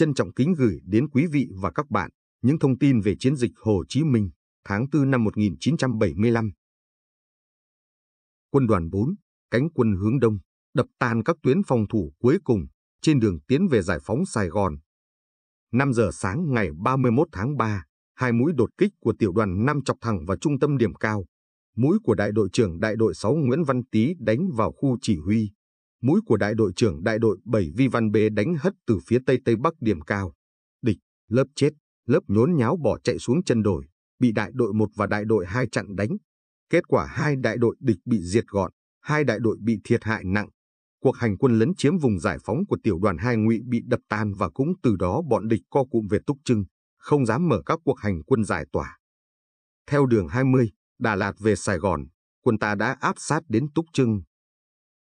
Trân trọng kính gửi đến quý vị và các bạn những thông tin về chiến dịch Hồ Chí Minh tháng 4 năm 1975. Quân đoàn 4, cánh quân hướng đông, đập tan các tuyến phòng thủ cuối cùng trên đường tiến về giải phóng Sài Gòn. 5 giờ sáng ngày 31 tháng 3, hai mũi đột kích của tiểu đoàn 5 chọc thẳng vào trung tâm điểm cao. Mũi của đại đội trưởng đại đội 6 Nguyễn Văn Tý đánh vào khu chỉ huy, mũi của đại đội trưởng đại đội 7 Vi Văn Bế đánh hất từ phía tây tây bắc điểm cao. Địch, lớp chết, lớp nhốn nháo bỏ chạy xuống chân đồi, bị đại đội 1 và đại đội 2 chặn đánh. Kết quả hai đại đội địch bị diệt gọn, hai đại đội bị thiệt hại nặng. Cuộc hành quân lấn chiếm vùng giải phóng của tiểu đoàn 2 ngụy bị đập tan và cũng từ đó bọn địch co cụm về Túc Trưng, không dám mở các cuộc hành quân giải tỏa. Theo đường 20, Đà Lạt về Sài Gòn, quân ta đã áp sát đến Túc Trưng.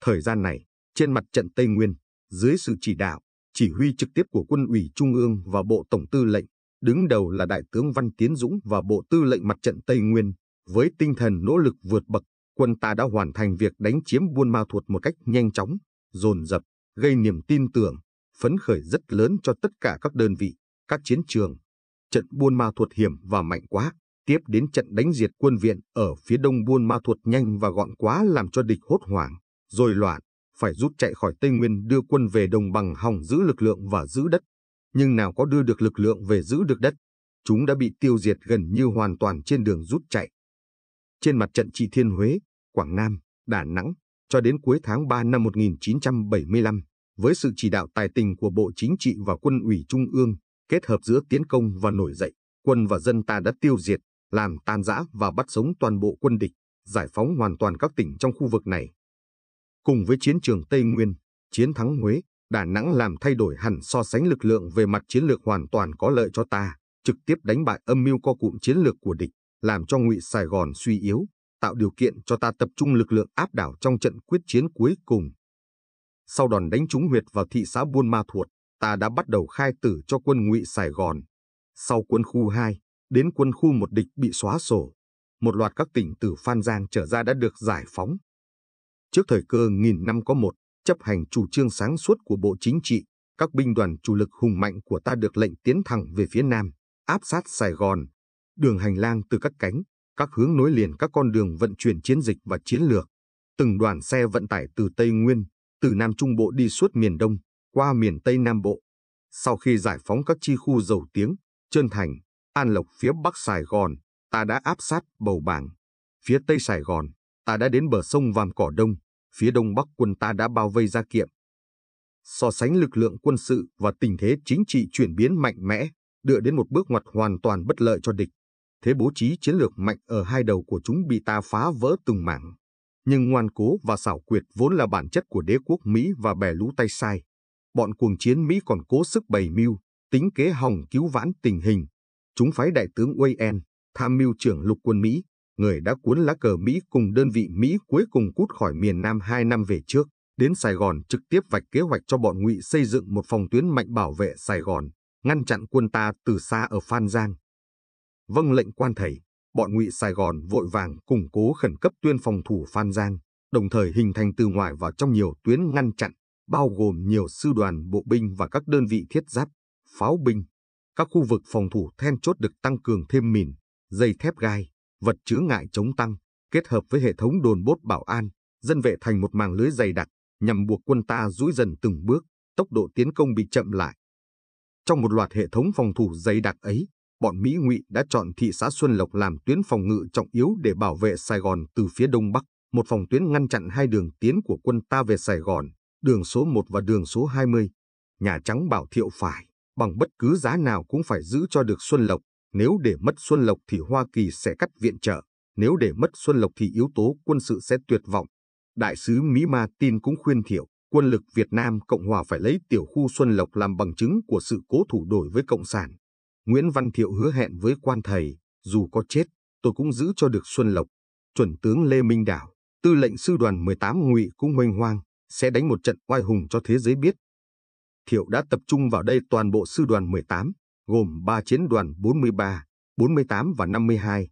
Thời gian này, trên mặt trận Tây Nguyên, dưới sự chỉ đạo, chỉ huy trực tiếp của quân ủy Trung ương và Bộ Tổng Tư lệnh, đứng đầu là Đại tướng Văn Tiến Dũng và Bộ Tư lệnh Mặt trận Tây Nguyên, với tinh thần nỗ lực vượt bậc, quân ta đã hoàn thành việc đánh chiếm Buôn Ma Thuột một cách nhanh chóng, dồn dập, gây niềm tin tưởng, phấn khởi rất lớn cho tất cả các đơn vị, các chiến trường. Trận Buôn Ma Thuột hiểm và mạnh quá, tiếp đến trận đánh diệt quân viện ở phía đông Buôn Ma Thuột nhanh và gọn quá làm cho địch hốt hoảng, rồi loạn, phải rút chạy khỏi Tây Nguyên đưa quân về đồng bằng hòng giữ lực lượng và giữ đất. Nhưng nào có đưa được lực lượng về giữ được đất, chúng đã bị tiêu diệt gần như hoàn toàn trên đường rút chạy. Trên mặt trận trị Thiên Huế, Quảng Nam, Đà Nẵng, cho đến cuối tháng 3 năm 1975, với sự chỉ đạo tài tình của Bộ Chính trị và Quân ủy Trung ương, kết hợp giữa tiến công và nổi dậy, quân và dân ta đã tiêu diệt, làm tan rã và bắt sống toàn bộ quân địch, giải phóng hoàn toàn các tỉnh trong khu vực này. Cùng với chiến trường Tây Nguyên, chiến thắng Huế, Đà Nẵng làm thay đổi hẳn so sánh lực lượng về mặt chiến lược hoàn toàn có lợi cho ta, trực tiếp đánh bại âm mưu co cụm chiến lược của địch, làm cho ngụy Sài Gòn suy yếu, tạo điều kiện cho ta tập trung lực lượng áp đảo trong trận quyết chiến cuối cùng. Sau đòn đánh trúng huyệt vào thị xã Buôn Ma Thuột, ta đã bắt đầu khai tử cho quân ngụy Sài Gòn. Sau quân khu 2, đến quân khu một địch bị xóa sổ, một loạt các tỉnh từ Phan Giang trở ra đã được giải phóng, Trước thời cơ nghìn năm có một, chấp hành chủ trương sáng suốt của Bộ Chính trị, các binh đoàn chủ lực hùng mạnh của ta được lệnh tiến thẳng về phía Nam, áp sát Sài Gòn. Đường hành lang từ các cánh, các hướng nối liền các con đường vận chuyển chiến dịch và chiến lược. Từng đoàn xe vận tải từ Tây Nguyên, từ Nam Trung Bộ đi suốt miền Đông, qua miền Tây Nam Bộ. Sau khi giải phóng các chi khu dầu tiếng, Trơn Thành, An Lộc phía Bắc Sài Gòn, ta đã áp sát bầu bàng. Phía Tây Sài Gòn, Ta đã đến bờ sông Vàm Cỏ Đông, phía đông bắc quân ta đã bao vây ra kiệm. So sánh lực lượng quân sự và tình thế chính trị chuyển biến mạnh mẽ, đưa đến một bước ngoặt hoàn toàn bất lợi cho địch. Thế bố trí chiến lược mạnh ở hai đầu của chúng bị ta phá vỡ từng mảng. Nhưng ngoan cố và xảo quyệt vốn là bản chất của đế quốc Mỹ và bè lũ tay sai. Bọn cuồng chiến Mỹ còn cố sức bày mưu, tính kế hỏng cứu vãn tình hình. Chúng phái đại tướng Wayne, tham mưu trưởng lục quân Mỹ, người đã cuốn lá cờ Mỹ cùng đơn vị Mỹ cuối cùng cút khỏi miền Nam hai năm về trước, đến Sài Gòn trực tiếp vạch kế hoạch cho bọn ngụy xây dựng một phòng tuyến mạnh bảo vệ Sài Gòn, ngăn chặn quân ta từ xa ở Phan Giang. Vâng lệnh quan thầy, bọn ngụy Sài Gòn vội vàng củng cố khẩn cấp tuyên phòng thủ Phan Giang, đồng thời hình thành từ ngoài vào trong nhiều tuyến ngăn chặn, bao gồm nhiều sư đoàn bộ binh và các đơn vị thiết giáp, pháo binh. Các khu vực phòng thủ then chốt được tăng cường thêm mìn, dây thép gai, vật chứa ngại chống tăng, kết hợp với hệ thống đồn bốt bảo an, dân vệ thành một màng lưới dày đặc, nhằm buộc quân ta duỗi dần từng bước, tốc độ tiến công bị chậm lại. Trong một loạt hệ thống phòng thủ dày đặc ấy, bọn Mỹ ngụy đã chọn thị xã Xuân Lộc làm tuyến phòng ngự trọng yếu để bảo vệ Sài Gòn từ phía đông bắc, một phòng tuyến ngăn chặn hai đường tiến của quân ta về Sài Gòn, đường số 1 và đường số 20. Nhà Trắng bảo Thiệu phải, bằng bất cứ giá nào cũng phải giữ cho được Xuân Lộc, nếu để mất Xuân Lộc thì Hoa Kỳ sẽ cắt viện trợ, nếu để mất Xuân Lộc thì yếu tố quân sự sẽ tuyệt vọng. Đại sứ Mỹ Ma Tin cũng khuyên thiệu, quân lực Việt Nam Cộng Hòa phải lấy tiểu khu Xuân Lộc làm bằng chứng của sự cố thủ đổi với Cộng sản. Nguyễn Văn Thiệu hứa hẹn với quan thầy, dù có chết, tôi cũng giữ cho được Xuân Lộc. Chuẩn tướng Lê Minh Đảo, tư lệnh sư đoàn 18 ngụy cũng hoành hoang, sẽ đánh một trận oai hùng cho thế giới biết. Thiệu đã tập trung vào đây toàn bộ sư đoàn 18, gồm 3 chiến đoàn 43, 48 và 52,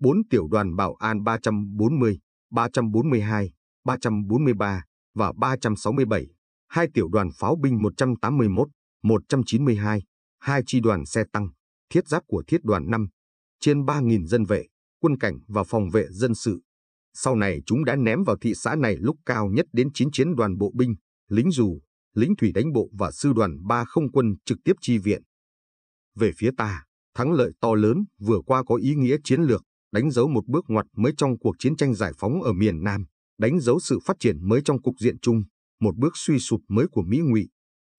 4 tiểu đoàn bảo an 340, 342, 343 và 367, 2 tiểu đoàn pháo binh 181, 192, 2 chi đoàn xe tăng, thiết giáp của thiết đoàn 5, trên 3.000 dân vệ, quân cảnh và phòng vệ dân sự. Sau này chúng đã ném vào thị xã này lúc cao nhất đến 9 chiến đoàn bộ binh, lính dù, lính thủy đánh bộ và sư đoàn 3 không quân trực tiếp chi viện. Về phía ta, thắng lợi to lớn vừa qua có ý nghĩa chiến lược, đánh dấu một bước ngoặt mới trong cuộc chiến tranh giải phóng ở miền Nam, đánh dấu sự phát triển mới trong cục diện chung, một bước suy sụp mới của Mỹ ngụy.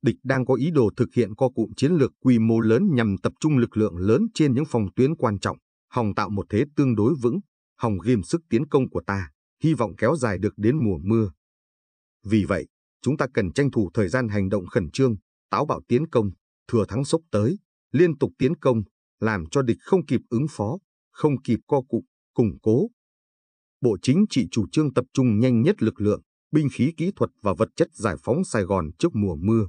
Địch đang có ý đồ thực hiện co cụm chiến lược quy mô lớn nhằm tập trung lực lượng lớn trên những phòng tuyến quan trọng, hòng tạo một thế tương đối vững, hòng ghim sức tiến công của ta, hy vọng kéo dài được đến mùa mưa. Vì vậy, chúng ta cần tranh thủ thời gian hành động khẩn trương, táo bạo tiến công, thừa thắng sốc tới, liên tục tiến công, làm cho địch không kịp ứng phó, không kịp co cụm, củng cố. Bộ chính trị chủ trương tập trung nhanh nhất lực lượng, binh khí kỹ thuật và vật chất giải phóng Sài Gòn trước mùa mưa.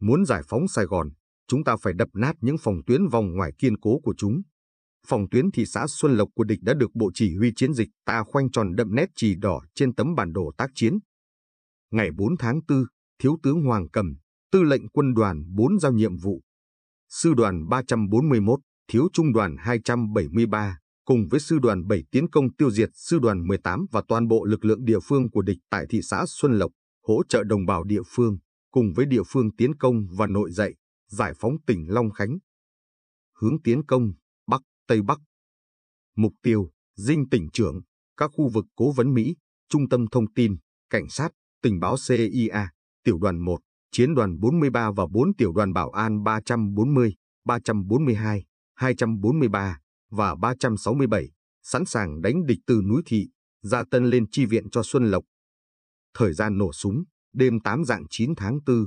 Muốn giải phóng Sài Gòn, chúng ta phải đập nát những phòng tuyến vòng ngoài kiên cố của chúng. Phòng tuyến thị xã Xuân Lộc của địch đã được Bộ Chỉ huy chiến dịch ta khoanh tròn đậm nét chỉ đỏ trên tấm bản đồ tác chiến. Ngày 4 tháng 4, Thiếu tướng Hoàng Cầm, tư lệnh quân đoàn 4 giao nhiệm vụ sư đoàn 341, thiếu trung đoàn 273, cùng với sư đoàn 7 tiến công tiêu diệt sư đoàn 18 và toàn bộ lực lượng địa phương của địch tại thị xã Xuân Lộc, hỗ trợ đồng bào địa phương, cùng với địa phương tiến công và nội dậy, giải phóng tỉnh Long Khánh. Hướng tiến công, Bắc, Tây Bắc. Mục tiêu, dinh tỉnh trưởng, các khu vực cố vấn Mỹ, trung tâm thông tin, cảnh sát, tình báo CIA, tiểu đoàn 1, chiến đoàn 43 và 4 tiểu đoàn bảo an 340, 342, 243 và 367 sẵn sàng đánh địch từ núi thị, ra tân lên chi viện cho Xuân Lộc. Thời gian nổ súng, đêm 8 dạng 9 tháng 4.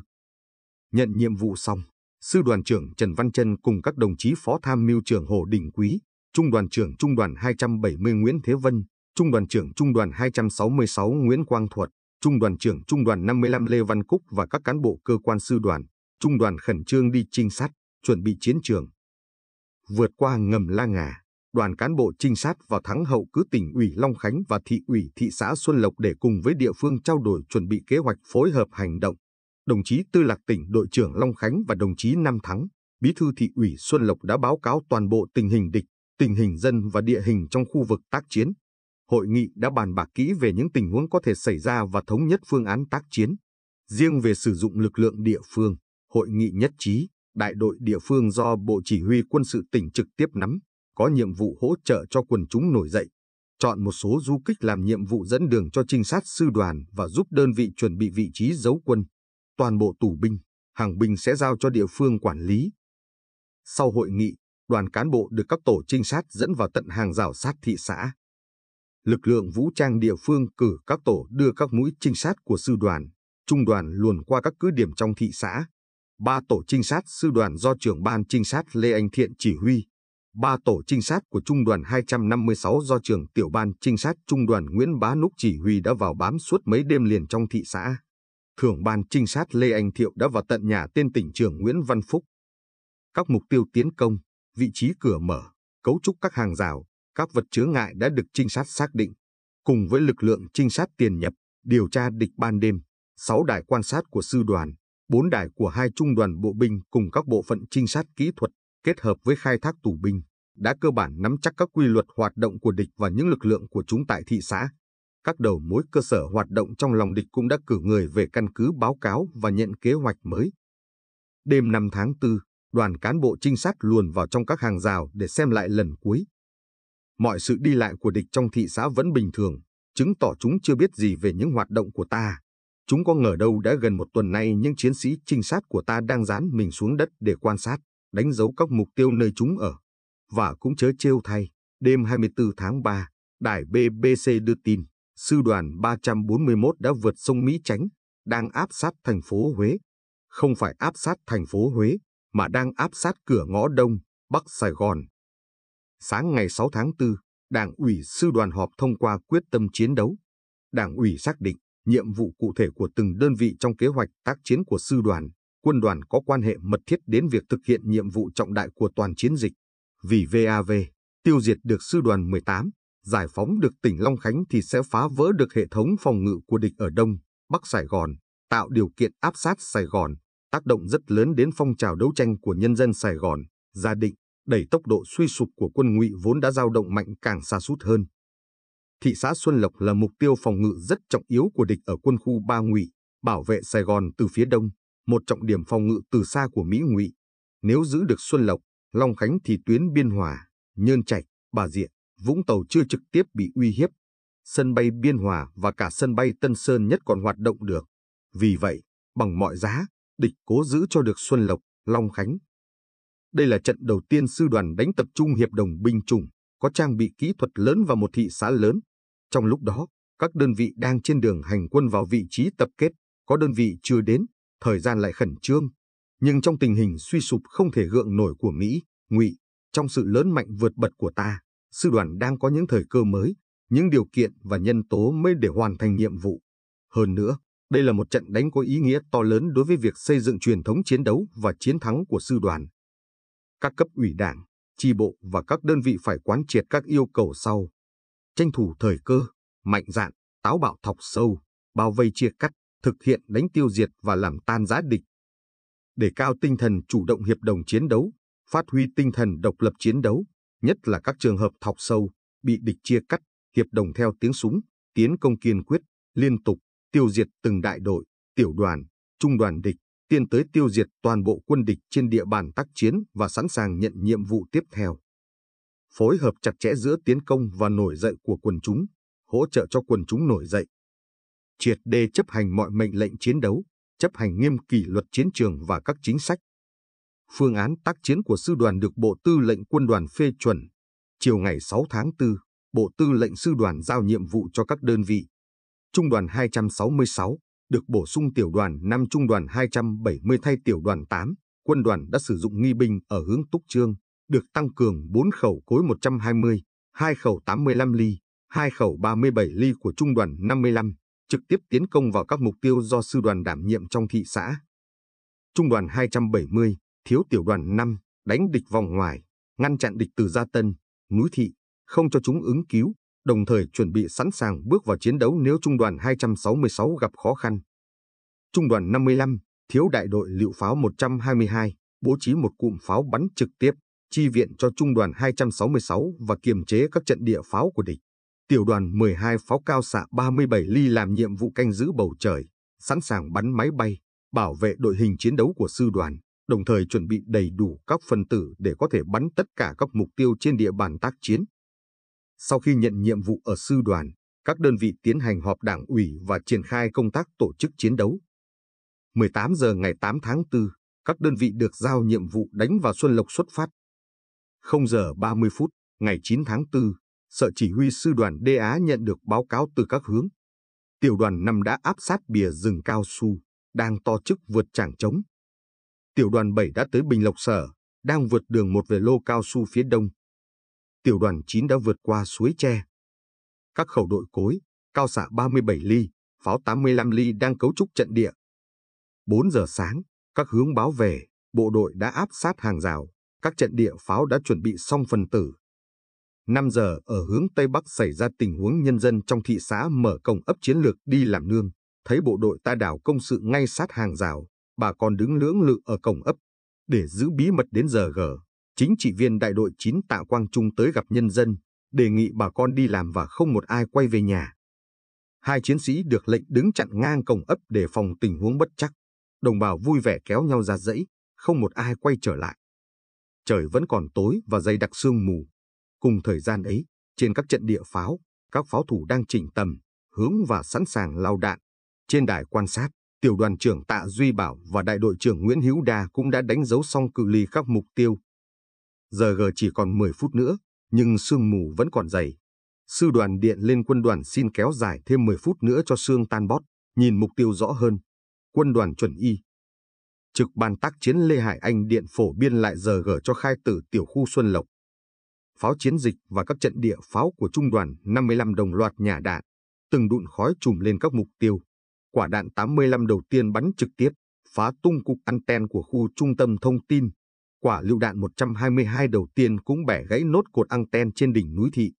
Nhận nhiệm vụ xong, sư đoàn trưởng Trần Văn Trân cùng các đồng chí phó tham mưu trưởng Hồ Đình Quý, trung đoàn trưởng trung đoàn 270 Nguyễn Thế Vân, trung đoàn trưởng trung đoàn 266 Nguyễn Quang Thuật, Trung đoàn trưởng Trung đoàn 55 Lê Văn Cúc và các cán bộ cơ quan sư đoàn, Trung đoàn khẩn trương đi trinh sát, chuẩn bị chiến trường. Vượt qua ngầm La Ngà, đoàn cán bộ trinh sát vào thắng hậu cứ tỉnh ủy Long Khánh và thị ủy thị xã Xuân Lộc để cùng với địa phương trao đổi chuẩn bị kế hoạch phối hợp hành động. Đồng chí Tư Lạc tỉnh đội trưởng Long Khánh và đồng chí Nam Thắng, bí thư thị ủy Xuân Lộc đã báo cáo toàn bộ tình hình địch, tình hình dân và địa hình trong khu vực tác chiến, hội nghị đã bàn bạc kỹ về những tình huống có thể xảy ra và thống nhất phương án tác chiến. Riêng về sử dụng lực lượng địa phương, hội nghị nhất trí, đại đội địa phương do Bộ Chỉ huy quân sự tỉnh trực tiếp nắm, có nhiệm vụ hỗ trợ cho quần chúng nổi dậy, chọn một số du kích làm nhiệm vụ dẫn đường cho trinh sát sư đoàn và giúp đơn vị chuẩn bị vị trí giấu quân. Toàn bộ tù binh, hàng binh sẽ giao cho địa phương quản lý. Sau hội nghị, đoàn cán bộ được các tổ trinh sát dẫn vào tận hàng rào sát thị xã, lực lượng vũ trang địa phương cử các tổ đưa các mũi trinh sát của sư đoàn, trung đoàn luồn qua các cứ điểm trong thị xã. Ba tổ trinh sát sư đoàn do trưởng ban trinh sát Lê Anh Thiện chỉ huy, ba tổ trinh sát của trung đoàn 256 do trưởng tiểu ban trinh sát trung đoàn Nguyễn Bá Núc chỉ huy đã vào bám suốt mấy đêm liền trong thị xã. Thưởng ban trinh sát Lê Anh Thiệu đã vào tận nhà tên tỉnh trưởng Nguyễn Văn Phúc. Các mục tiêu tiến công, vị trí cửa mở, cấu trúc các hàng rào, các vật chứa ngại đã được trinh sát xác định. Cùng với lực lượng trinh sát tiền nhập, điều tra địch ban đêm, 6 đài quan sát của sư đoàn, 4 đài của hai trung đoàn bộ binh cùng các bộ phận trinh sát kỹ thuật kết hợp với khai thác tù binh, đã cơ bản nắm chắc các quy luật hoạt động của địch và những lực lượng của chúng tại thị xã. Các đầu mối cơ sở hoạt động trong lòng địch cũng đã cử người về căn cứ báo cáo và nhận kế hoạch mới. Đêm 5 tháng 4, đoàn cán bộ trinh sát luồn vào trong các hàng rào để xem lại lần cuối. Mọi sự đi lại của địch trong thị xã vẫn bình thường, chứng tỏ chúng chưa biết gì về những hoạt động của ta. Chúng có ngờ đâu đã gần một tuần nay những chiến sĩ trinh sát của ta đang dán mình xuống đất để quan sát, đánh dấu các mục tiêu nơi chúng ở. Và cũng chớ trêu thay, đêm 24 tháng 3, đài BBC đưa tin, sư đoàn 341 đã vượt sông Mỹ Chánh, đang áp sát thành phố Huế. Không phải áp sát thành phố Huế, mà đang áp sát cửa ngõ đông, Bắc Sài Gòn, sáng ngày 6 tháng 4, Đảng ủy Sư đoàn họp thông qua quyết tâm chiến đấu. Đảng ủy xác định nhiệm vụ cụ thể của từng đơn vị trong kế hoạch tác chiến của Sư đoàn, quân đoàn có quan hệ mật thiết đến việc thực hiện nhiệm vụ trọng đại của toàn chiến dịch. Vì VAV, tiêu diệt được Sư đoàn 18, giải phóng được tỉnh Long Khánh thì sẽ phá vỡ được hệ thống phòng ngự của địch ở Đông, Bắc Sài Gòn, tạo điều kiện áp sát Sài Gòn, tác động rất lớn đến phong trào đấu tranh của nhân dân Sài Gòn, Gia Định, đẩy tốc độ suy sụp của quân ngụy vốn đã dao động mạnh càng xa sút hơn. Thị xã Xuân Lộc là mục tiêu phòng ngự rất trọng yếu của địch ở quân khu Ba Ngụy, bảo vệ Sài Gòn từ phía đông, một trọng điểm phòng ngự từ xa của Mỹ Ngụy. Nếu giữ được Xuân Lộc, Long Khánh thì tuyến Biên Hòa, Nhơn Trạch, Bà Rịa, Vũng Tàu chưa trực tiếp bị uy hiếp. Sân bay Biên Hòa và cả sân bay Tân Sơn nhất còn hoạt động được. Vì vậy, bằng mọi giá, địch cố giữ cho được Xuân Lộc, Long Khánh đây là trận đầu tiên sư đoàn đánh tập trung hiệp đồng binh chủng, có trang bị kỹ thuật lớn và một thị xã lớn. Trong lúc đó, các đơn vị đang trên đường hành quân vào vị trí tập kết, có đơn vị chưa đến, thời gian lại khẩn trương. Nhưng trong tình hình suy sụp không thể gượng nổi của Mỹ, Ngụy, trong sự lớn mạnh vượt bật của ta, sư đoàn đang có những thời cơ mới, những điều kiện và nhân tố mới để hoàn thành nhiệm vụ. Hơn nữa, đây là một trận đánh có ý nghĩa to lớn đối với việc xây dựng truyền thống chiến đấu và chiến thắng của sư đoàn các cấp ủy đảng, tri bộ và các đơn vị phải quán triệt các yêu cầu sau. Tranh thủ thời cơ, mạnh dạn, táo bạo thọc sâu, bao vây chia cắt, thực hiện đánh tiêu diệt và làm tan giá địch. Để cao tinh thần chủ động hiệp đồng chiến đấu, phát huy tinh thần độc lập chiến đấu, nhất là các trường hợp thọc sâu, bị địch chia cắt, hiệp đồng theo tiếng súng, tiến công kiên quyết, liên tục, tiêu diệt từng đại đội, tiểu đoàn, trung đoàn địch, tiến tới tiêu diệt toàn bộ quân địch trên địa bàn tác chiến và sẵn sàng nhận nhiệm vụ tiếp theo. Phối hợp chặt chẽ giữa tiến công và nổi dậy của quần chúng, hỗ trợ cho quần chúng nổi dậy. Triệt đề chấp hành mọi mệnh lệnh chiến đấu, chấp hành nghiêm kỷ luật chiến trường và các chính sách. Phương án tác chiến của sư đoàn được Bộ Tư lệnh Quân đoàn phê chuẩn. Chiều ngày 6 tháng 4, Bộ Tư lệnh Sư đoàn giao nhiệm vụ cho các đơn vị. Trung đoàn 266, được bổ sung tiểu đoàn 5 trung đoàn 270 thay tiểu đoàn 8, quân đoàn đã sử dụng nghi binh ở hướng Túc Trương, được tăng cường 4 khẩu cối 120, 2 khẩu 85 ly, 2 khẩu 37 ly của trung đoàn 55, trực tiếp tiến công vào các mục tiêu do sư đoàn đảm nhiệm trong thị xã. Trung đoàn 270, thiếu tiểu đoàn 5, đánh địch vòng ngoài, ngăn chặn địch từ Gia Tân, núi thị, không cho chúng ứng cứu, đồng thời chuẩn bị sẵn sàng bước vào chiến đấu nếu Trung đoàn 266 gặp khó khăn. Trung đoàn 55, thiếu đại đội liệu pháo 122, bố trí một cụm pháo bắn trực tiếp, chi viện cho Trung đoàn 266 và kiềm chế các trận địa pháo của địch. Tiểu đoàn 12 pháo cao xạ 37 ly làm nhiệm vụ canh giữ bầu trời, sẵn sàng bắn máy bay, bảo vệ đội hình chiến đấu của sư đoàn, đồng thời chuẩn bị đầy đủ các phần tử để có thể bắn tất cả các mục tiêu trên địa bàn tác chiến. Sau khi nhận nhiệm vụ ở sư đoàn, các đơn vị tiến hành họp đảng ủy và triển khai công tác tổ chức chiến đấu. 18 giờ ngày 8 tháng 4, các đơn vị được giao nhiệm vụ đánh vào Xuân Lộc xuất phát. 0 giờ 30 phút, ngày 9 tháng 4, Sở Chỉ huy Sư đoàn Đê nhận được báo cáo từ các hướng. Tiểu đoàn 5 đã áp sát bìa rừng cao su, đang to chức vượt trảng trống. Tiểu đoàn 7 đã tới Bình Lộc Sở, đang vượt đường một về lô cao su phía đông, tiểu đoàn 9 đã vượt qua suối tre. Các khẩu đội cối, cao xạ 37 ly, pháo 85 ly đang cấu trúc trận địa. 4 giờ sáng, các hướng báo về, bộ đội đã áp sát hàng rào, các trận địa pháo đã chuẩn bị xong phần tử. 5 giờ ở hướng Tây Bắc xảy ra tình huống nhân dân trong thị xã mở cổng ấp chiến lược đi làm nương, thấy bộ đội ta đảo công sự ngay sát hàng rào, bà con đứng lưỡng lự ở cổng ấp, để giữ bí mật đến giờ gờ chính trị viên đại đội 9 Tạ Quang Trung tới gặp nhân dân, đề nghị bà con đi làm và không một ai quay về nhà. Hai chiến sĩ được lệnh đứng chặn ngang cổng ấp để phòng tình huống bất chắc. Đồng bào vui vẻ kéo nhau ra dãy, không một ai quay trở lại. Trời vẫn còn tối và dày đặc sương mù. Cùng thời gian ấy, trên các trận địa pháo, các pháo thủ đang chỉnh tầm, hướng và sẵn sàng lao đạn. Trên đài quan sát, tiểu đoàn trưởng Tạ Duy Bảo và đại đội trưởng Nguyễn Hữu Đa cũng đã đánh dấu xong cự ly các mục tiêu Giờ G chỉ còn 10 phút nữa, nhưng sương mù vẫn còn dày. Sư đoàn điện lên quân đoàn xin kéo dài thêm 10 phút nữa cho sương tan bót, nhìn mục tiêu rõ hơn. Quân đoàn chuẩn y. Trực ban tác chiến Lê Hải Anh điện phổ biên lại giờ G cho khai tử tiểu khu Xuân Lộc. Pháo chiến dịch và các trận địa pháo của trung đoàn 55 đồng loạt nhà đạn, từng đụn khói trùm lên các mục tiêu. Quả đạn 85 đầu tiên bắn trực tiếp, phá tung cục anten của khu trung tâm thông tin, quả lựu đạn 122 đầu tiên cũng bẻ gãy nốt cột anten trên đỉnh núi thị.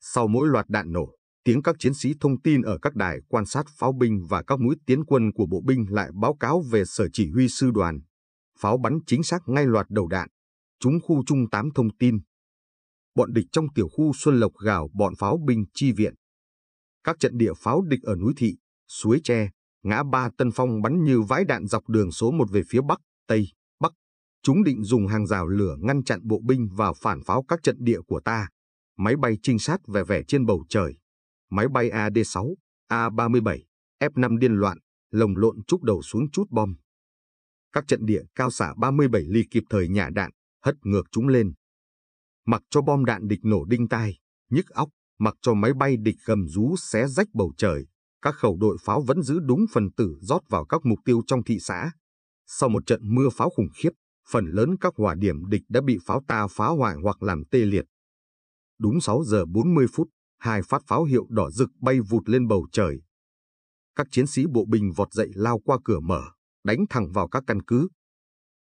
Sau mỗi loạt đạn nổ, tiếng các chiến sĩ thông tin ở các đài quan sát pháo binh và các mũi tiến quân của bộ binh lại báo cáo về sở chỉ huy sư đoàn. Pháo bắn chính xác ngay loạt đầu đạn, chúng khu trung tám thông tin. Bọn địch trong tiểu khu Xuân Lộc gào bọn pháo binh chi viện. Các trận địa pháo địch ở núi thị, suối tre, ngã ba Tân Phong bắn như vãi đạn dọc đường số 1 về phía bắc, tây, Chúng định dùng hàng rào lửa ngăn chặn bộ binh và phản pháo các trận địa của ta. Máy bay trinh sát vẻ vẻ trên bầu trời. Máy bay AD-6, A-37, F-5 điên loạn, lồng lộn trúc đầu xuống chút bom. Các trận địa cao xả 37 ly kịp thời nhả đạn, hất ngược chúng lên. Mặc cho bom đạn địch nổ đinh tai, nhức óc, mặc cho máy bay địch gầm rú xé rách bầu trời, các khẩu đội pháo vẫn giữ đúng phần tử rót vào các mục tiêu trong thị xã. Sau một trận mưa pháo khủng khiếp, phần lớn các hỏa điểm địch đã bị pháo ta phá hoại hoặc làm tê liệt. Đúng 6 giờ 40 phút, hai phát pháo hiệu đỏ rực bay vụt lên bầu trời. Các chiến sĩ bộ binh vọt dậy lao qua cửa mở, đánh thẳng vào các căn cứ.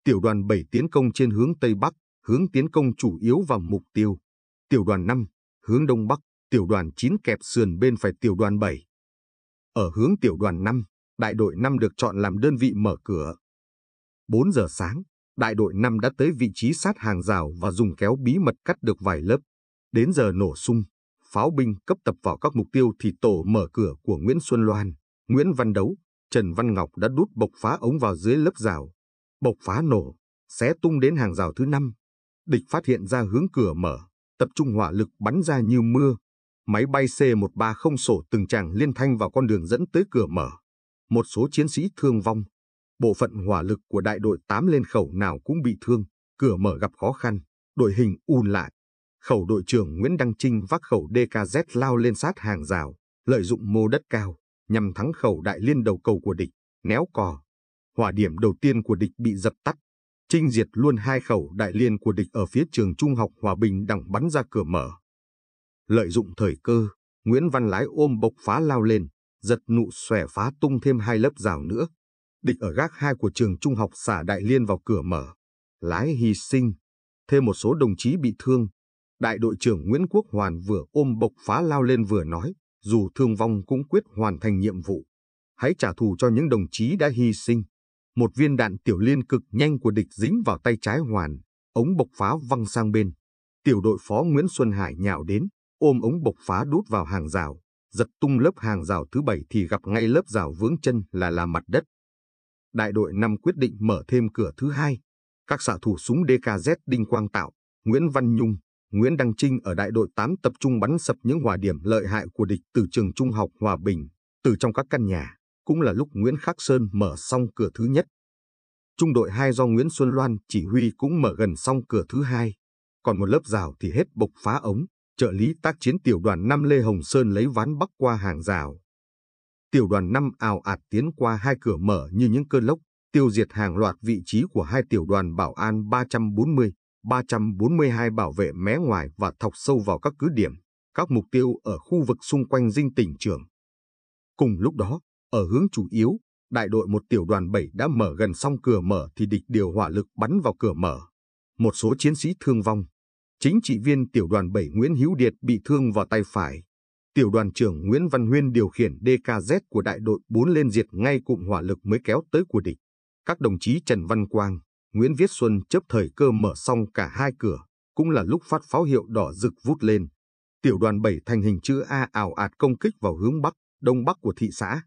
Tiểu đoàn 7 tiến công trên hướng Tây Bắc, hướng tiến công chủ yếu vào mục tiêu. Tiểu đoàn 5, hướng Đông Bắc, tiểu đoàn 9 kẹp sườn bên phải tiểu đoàn 7. Ở hướng tiểu đoàn 5, đại đội 5 được chọn làm đơn vị mở cửa. 4 giờ sáng, đại đội 5 đã tới vị trí sát hàng rào và dùng kéo bí mật cắt được vài lớp. Đến giờ nổ sung, pháo binh cấp tập vào các mục tiêu thì tổ mở cửa của Nguyễn Xuân Loan, Nguyễn Văn Đấu, Trần Văn Ngọc đã đút bộc phá ống vào dưới lớp rào. Bộc phá nổ, xé tung đến hàng rào thứ 5. Địch phát hiện ra hướng cửa mở, tập trung hỏa lực bắn ra như mưa. Máy bay C-130 sổ từng tràng liên thanh vào con đường dẫn tới cửa mở. Một số chiến sĩ thương vong, Bộ phận hỏa lực của đại đội 8 lên khẩu nào cũng bị thương, cửa mở gặp khó khăn, đội hình un lại. Khẩu đội trưởng Nguyễn Đăng Trinh vác khẩu DKZ lao lên sát hàng rào, lợi dụng mô đất cao, nhằm thắng khẩu đại liên đầu cầu của địch, néo cò. Hỏa điểm đầu tiên của địch bị dập tắt, trinh diệt luôn hai khẩu đại liên của địch ở phía trường trung học Hòa Bình đằng bắn ra cửa mở. Lợi dụng thời cơ, Nguyễn Văn Lái ôm bộc phá lao lên, giật nụ xòe phá tung thêm hai lớp rào nữa, địch ở gác hai của trường trung học xã Đại Liên vào cửa mở. Lái hy sinh, thêm một số đồng chí bị thương. Đại đội trưởng Nguyễn Quốc Hoàn vừa ôm bộc phá lao lên vừa nói, dù thương vong cũng quyết hoàn thành nhiệm vụ. Hãy trả thù cho những đồng chí đã hy sinh. Một viên đạn tiểu liên cực nhanh của địch dính vào tay trái Hoàn, ống bộc phá văng sang bên. Tiểu đội phó Nguyễn Xuân Hải nhào đến, ôm ống bộc phá đút vào hàng rào, giật tung lớp hàng rào thứ bảy thì gặp ngay lớp rào vướng chân là là mặt đất đại đội 5 quyết định mở thêm cửa thứ hai. Các xạ thủ súng DKZ Đinh Quang Tạo, Nguyễn Văn Nhung, Nguyễn Đăng Trinh ở đại đội 8 tập trung bắn sập những hòa điểm lợi hại của địch từ trường trung học Hòa Bình, từ trong các căn nhà, cũng là lúc Nguyễn Khắc Sơn mở xong cửa thứ nhất. Trung đội 2 do Nguyễn Xuân Loan chỉ huy cũng mở gần xong cửa thứ hai, còn một lớp rào thì hết bộc phá ống, trợ lý tác chiến tiểu đoàn 5 Lê Hồng Sơn lấy ván bắc qua hàng rào, tiểu đoàn 5 ào ạt tiến qua hai cửa mở như những cơn lốc, tiêu diệt hàng loạt vị trí của hai tiểu đoàn bảo an 340, 342 bảo vệ mé ngoài và thọc sâu vào các cứ điểm, các mục tiêu ở khu vực xung quanh dinh tỉnh trường. Cùng lúc đó, ở hướng chủ yếu, đại đội một tiểu đoàn 7 đã mở gần xong cửa mở thì địch điều hỏa lực bắn vào cửa mở. Một số chiến sĩ thương vong. Chính trị viên tiểu đoàn 7 Nguyễn Hữu Điệt bị thương vào tay phải, tiểu đoàn trưởng Nguyễn Văn Huyên điều khiển DKZ của đại đội 4 lên diệt ngay cụm hỏa lực mới kéo tới của địch. Các đồng chí Trần Văn Quang, Nguyễn Viết Xuân chấp thời cơ mở xong cả hai cửa, cũng là lúc phát pháo hiệu đỏ rực vút lên. Tiểu đoàn 7 thành hình chữ A ảo ạt công kích vào hướng Bắc, Đông Bắc của thị xã.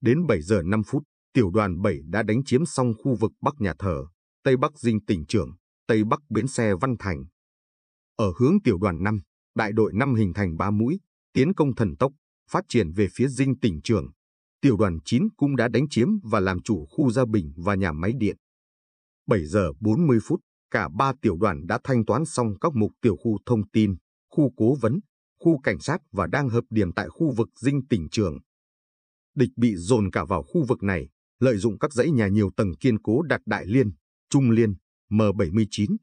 Đến 7 giờ 5 phút, tiểu đoàn 7 đã đánh chiếm xong khu vực Bắc nhà thờ, Tây Bắc dinh tỉnh trưởng, Tây Bắc bến xe Văn Thành. Ở hướng tiểu đoàn 5, đại đội 5 hình thành ba mũi, tiến công thần tốc, phát triển về phía dinh tỉnh trường. Tiểu đoàn 9 cũng đã đánh chiếm và làm chủ khu gia bình và nhà máy điện. 7 giờ 40 phút, cả ba tiểu đoàn đã thanh toán xong các mục tiểu khu thông tin, khu cố vấn, khu cảnh sát và đang hợp điểm tại khu vực dinh tỉnh trường. Địch bị dồn cả vào khu vực này, lợi dụng các dãy nhà nhiều tầng kiên cố đặt Đại Liên, Trung Liên, M79,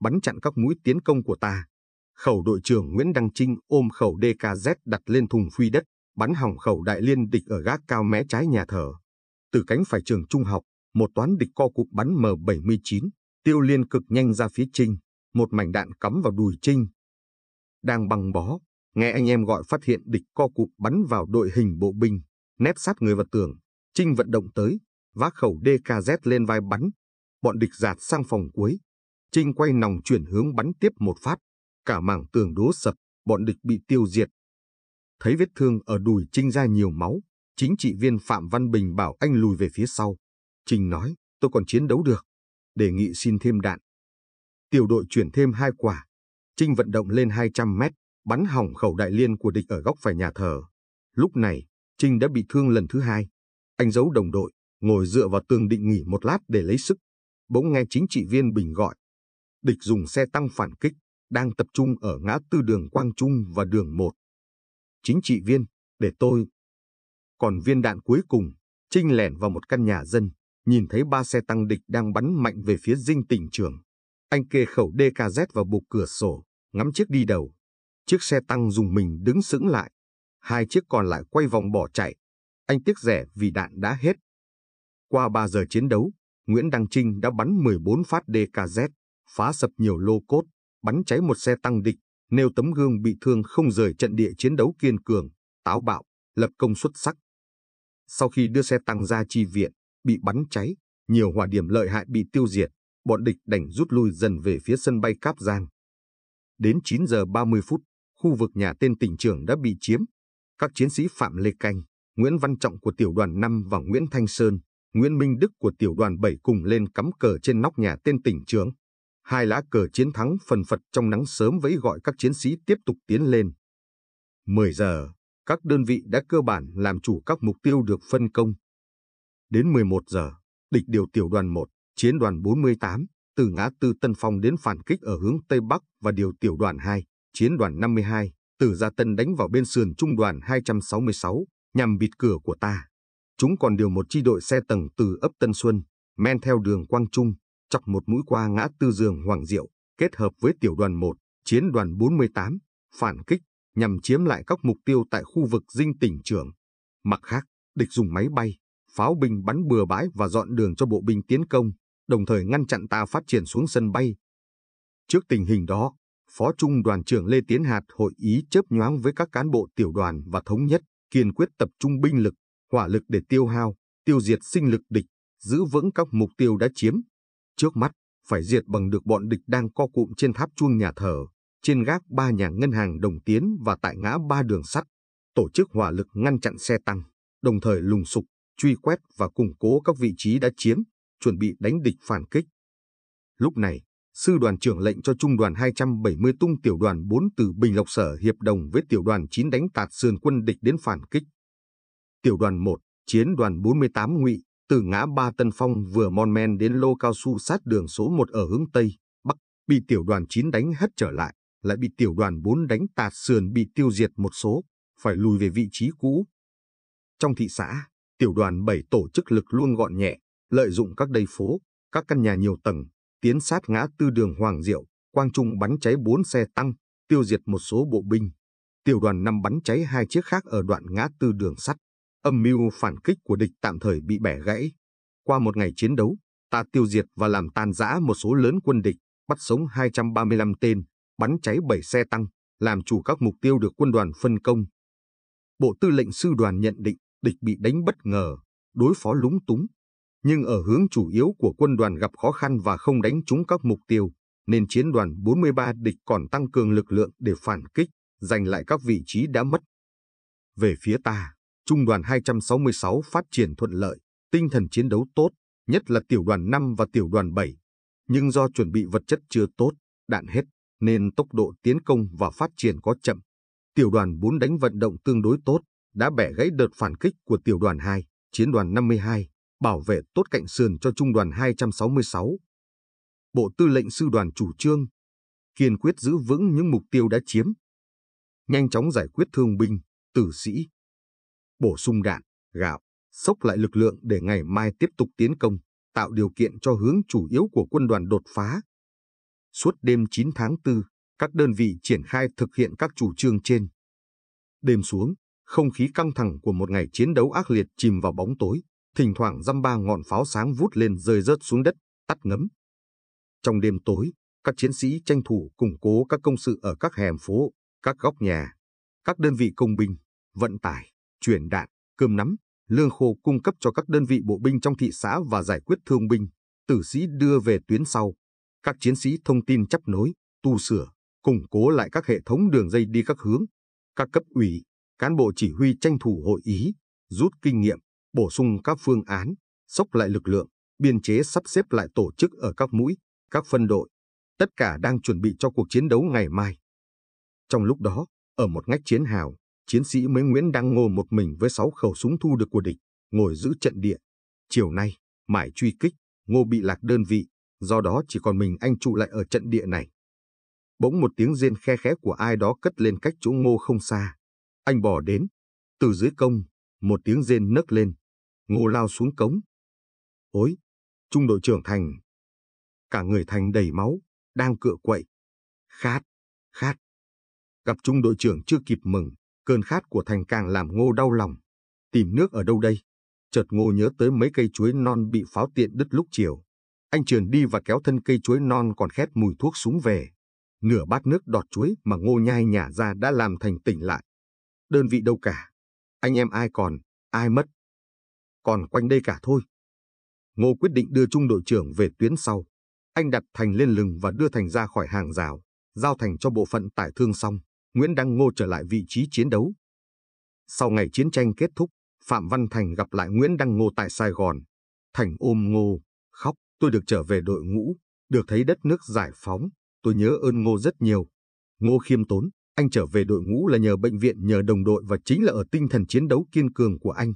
bắn chặn các mũi tiến công của ta khẩu đội trưởng Nguyễn Đăng Trinh ôm khẩu DKZ đặt lên thùng phi đất, bắn hỏng khẩu đại liên địch ở gác cao mé trái nhà thờ. Từ cánh phải trường trung học, một toán địch co cục bắn M79, tiêu liên cực nhanh ra phía Trinh, một mảnh đạn cắm vào đùi Trinh. Đang băng bó, nghe anh em gọi phát hiện địch co cục bắn vào đội hình bộ binh, nép sát người vào tường, Trinh vận động tới, vác khẩu DKZ lên vai bắn. Bọn địch giạt sang phòng cuối. Trinh quay nòng chuyển hướng bắn tiếp một phát, cả mảng tường đố sập, bọn địch bị tiêu diệt. Thấy vết thương ở đùi Trinh ra nhiều máu, chính trị viên Phạm Văn Bình bảo anh lùi về phía sau. Trinh nói, tôi còn chiến đấu được, đề nghị xin thêm đạn. Tiểu đội chuyển thêm hai quả, Trinh vận động lên 200 mét, bắn hỏng khẩu đại liên của địch ở góc phải nhà thờ. Lúc này, Trinh đã bị thương lần thứ hai. Anh giấu đồng đội, ngồi dựa vào tường định nghỉ một lát để lấy sức. Bỗng nghe chính trị viên Bình gọi. Địch dùng xe tăng phản kích, đang tập trung ở ngã tư đường Quang Trung và đường 1. Chính trị viên, để tôi. Còn viên đạn cuối cùng, Trinh lẻn vào một căn nhà dân, nhìn thấy ba xe tăng địch đang bắn mạnh về phía dinh tỉnh trường. Anh kê khẩu DKZ vào bục cửa sổ, ngắm chiếc đi đầu. Chiếc xe tăng dùng mình đứng sững lại. Hai chiếc còn lại quay vòng bỏ chạy. Anh tiếc rẻ vì đạn đã hết. Qua 3 giờ chiến đấu, Nguyễn Đăng Trinh đã bắn 14 phát DKZ, phá sập nhiều lô cốt, bắn cháy một xe tăng địch, nêu tấm gương bị thương không rời trận địa chiến đấu kiên cường, táo bạo, lập công xuất sắc. Sau khi đưa xe tăng ra chi viện, bị bắn cháy, nhiều hỏa điểm lợi hại bị tiêu diệt, bọn địch đành rút lui dần về phía sân bay Cáp Giang. Đến 9 giờ 30 phút, khu vực nhà tên tỉnh trưởng đã bị chiếm. Các chiến sĩ Phạm Lê Canh, Nguyễn Văn Trọng của tiểu đoàn 5 và Nguyễn Thanh Sơn, Nguyễn Minh Đức của tiểu đoàn 7 cùng lên cắm cờ trên nóc nhà tên tỉnh trưởng. Hai lá cờ chiến thắng phần phật trong nắng sớm vẫy gọi các chiến sĩ tiếp tục tiến lên. 10 giờ, các đơn vị đã cơ bản làm chủ các mục tiêu được phân công. Đến 11 giờ, địch điều tiểu đoàn 1, chiến đoàn 48, từ ngã tư Tân Phong đến phản kích ở hướng Tây Bắc và điều tiểu đoàn 2, chiến đoàn 52, từ Gia Tân đánh vào bên sườn trung đoàn 266, nhằm bịt cửa của ta. Chúng còn điều một chi đội xe tầng từ ấp Tân Xuân, men theo đường Quang Trung, chọc một mũi qua ngã tư giường Hoàng Diệu, kết hợp với tiểu đoàn 1, chiến đoàn 48, phản kích, nhằm chiếm lại các mục tiêu tại khu vực dinh tỉnh trưởng. Mặt khác, địch dùng máy bay, pháo binh bắn bừa bãi và dọn đường cho bộ binh tiến công, đồng thời ngăn chặn ta phát triển xuống sân bay. Trước tình hình đó, Phó Trung đoàn trưởng Lê Tiến Hạt hội ý chớp nhoáng với các cán bộ tiểu đoàn và thống nhất, kiên quyết tập trung binh lực, hỏa lực để tiêu hao, tiêu diệt sinh lực địch, giữ vững các mục tiêu đã chiếm, Trước mắt, phải diệt bằng được bọn địch đang co cụm trên tháp chuông nhà thờ, trên gác ba nhà ngân hàng đồng tiến và tại ngã ba đường sắt, tổ chức hỏa lực ngăn chặn xe tăng, đồng thời lùng sục, truy quét và củng cố các vị trí đã chiếm, chuẩn bị đánh địch phản kích. Lúc này, sư đoàn trưởng lệnh cho trung đoàn 270 tung tiểu đoàn 4 từ Bình Lộc Sở hiệp đồng với tiểu đoàn 9 đánh tạt sườn quân địch đến phản kích. Tiểu đoàn 1, chiến đoàn 48 ngụy, từ ngã ba Tân Phong vừa mon men đến lô cao su sát đường số 1 ở hướng Tây, Bắc, bị tiểu đoàn 9 đánh hất trở lại, lại bị tiểu đoàn 4 đánh tạt sườn bị tiêu diệt một số, phải lùi về vị trí cũ. Trong thị xã, tiểu đoàn 7 tổ chức lực luôn gọn nhẹ, lợi dụng các đầy phố, các căn nhà nhiều tầng, tiến sát ngã tư đường Hoàng Diệu, Quang Trung bắn cháy 4 xe tăng, tiêu diệt một số bộ binh. Tiểu đoàn 5 bắn cháy hai chiếc khác ở đoạn ngã tư đường sắt. Âm mưu phản kích của địch tạm thời bị bẻ gãy. Qua một ngày chiến đấu, ta tiêu diệt và làm tan rã một số lớn quân địch, bắt sống 235 tên, bắn cháy 7 xe tăng, làm chủ các mục tiêu được quân đoàn phân công. Bộ tư lệnh sư đoàn nhận định địch bị đánh bất ngờ, đối phó lúng túng, nhưng ở hướng chủ yếu của quân đoàn gặp khó khăn và không đánh trúng các mục tiêu, nên chiến đoàn 43 địch còn tăng cường lực lượng để phản kích, giành lại các vị trí đã mất. Về phía ta, Trung đoàn 266 phát triển thuận lợi, tinh thần chiến đấu tốt, nhất là tiểu đoàn 5 và tiểu đoàn 7. Nhưng do chuẩn bị vật chất chưa tốt, đạn hết, nên tốc độ tiến công và phát triển có chậm. Tiểu đoàn 4 đánh vận động tương đối tốt, đã bẻ gãy đợt phản kích của tiểu đoàn 2, chiến đoàn 52, bảo vệ tốt cạnh sườn cho trung đoàn 266. Bộ Tư lệnh Sư đoàn chủ trương, kiên quyết giữ vững những mục tiêu đã chiếm. Nhanh chóng giải quyết thương binh, tử sĩ, bổ sung đạn, gạo, sốc lại lực lượng để ngày mai tiếp tục tiến công, tạo điều kiện cho hướng chủ yếu của quân đoàn đột phá. Suốt đêm 9 tháng 4, các đơn vị triển khai thực hiện các chủ trương trên. Đêm xuống, không khí căng thẳng của một ngày chiến đấu ác liệt chìm vào bóng tối, thỉnh thoảng dăm ba ngọn pháo sáng vút lên rơi rớt xuống đất, tắt ngấm. Trong đêm tối, các chiến sĩ tranh thủ củng cố các công sự ở các hẻm phố, các góc nhà, các đơn vị công binh, vận tải, chuyển đạn, cơm nắm, lương khô cung cấp cho các đơn vị bộ binh trong thị xã và giải quyết thương binh, tử sĩ đưa về tuyến sau. Các chiến sĩ thông tin chấp nối, tu sửa, củng cố lại các hệ thống đường dây đi các hướng. Các cấp ủy, cán bộ chỉ huy tranh thủ hội ý, rút kinh nghiệm, bổ sung các phương án, sốc lại lực lượng, biên chế sắp xếp lại tổ chức ở các mũi, các phân đội. Tất cả đang chuẩn bị cho cuộc chiến đấu ngày mai. Trong lúc đó, ở một ngách chiến hào, chiến sĩ mới Nguyễn đang ngồi một mình với sáu khẩu súng thu được của địch, ngồi giữ trận địa. Chiều nay, mãi truy kích, Ngô bị lạc đơn vị, do đó chỉ còn mình anh trụ lại ở trận địa này. Bỗng một tiếng rên khe khẽ của ai đó cất lên cách chỗ Ngô không xa. Anh bỏ đến, từ dưới công, một tiếng rên nấc lên. Ngô lao xuống cống. Ôi, trung đội trưởng Thành. Cả người Thành đầy máu, đang cựa quậy. Khát, khát. Gặp trung đội trưởng chưa kịp mừng, Cơn khát của Thành càng làm Ngô đau lòng. Tìm nước ở đâu đây? Chợt Ngô nhớ tới mấy cây chuối non bị pháo tiện đứt lúc chiều. Anh trườn đi và kéo thân cây chuối non còn khét mùi thuốc súng về. Nửa bát nước đọt chuối mà Ngô nhai nhả ra đã làm Thành tỉnh lại. Đơn vị đâu cả. Anh em ai còn, ai mất. Còn quanh đây cả thôi. Ngô quyết định đưa trung đội trưởng về tuyến sau. Anh đặt Thành lên lừng và đưa Thành ra khỏi hàng rào, giao Thành cho bộ phận tải thương xong. Nguyễn Đăng Ngô trở lại vị trí chiến đấu. Sau ngày chiến tranh kết thúc, Phạm Văn Thành gặp lại Nguyễn Đăng Ngô tại Sài Gòn. Thành ôm Ngô, khóc, tôi được trở về đội ngũ, được thấy đất nước giải phóng, tôi nhớ ơn Ngô rất nhiều. Ngô khiêm tốn, anh trở về đội ngũ là nhờ bệnh viện, nhờ đồng đội và chính là ở tinh thần chiến đấu kiên cường của anh.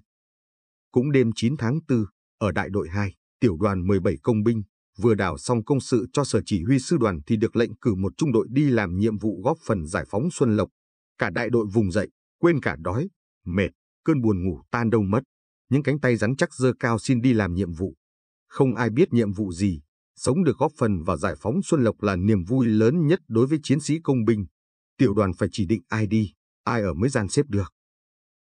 Cũng đêm 9 tháng 4, ở đại đội 2, tiểu đoàn 17 công binh, vừa đảo xong công sự cho sở chỉ huy sư đoàn thì được lệnh cử một trung đội đi làm nhiệm vụ góp phần giải phóng Xuân Lộc. Cả đại đội vùng dậy, quên cả đói, mệt, cơn buồn ngủ tan đâu mất. Những cánh tay rắn chắc dơ cao xin đi làm nhiệm vụ. Không ai biết nhiệm vụ gì, sống được góp phần vào giải phóng Xuân Lộc là niềm vui lớn nhất đối với chiến sĩ công binh. Tiểu đoàn phải chỉ định ai đi, ai ở mới gian xếp được.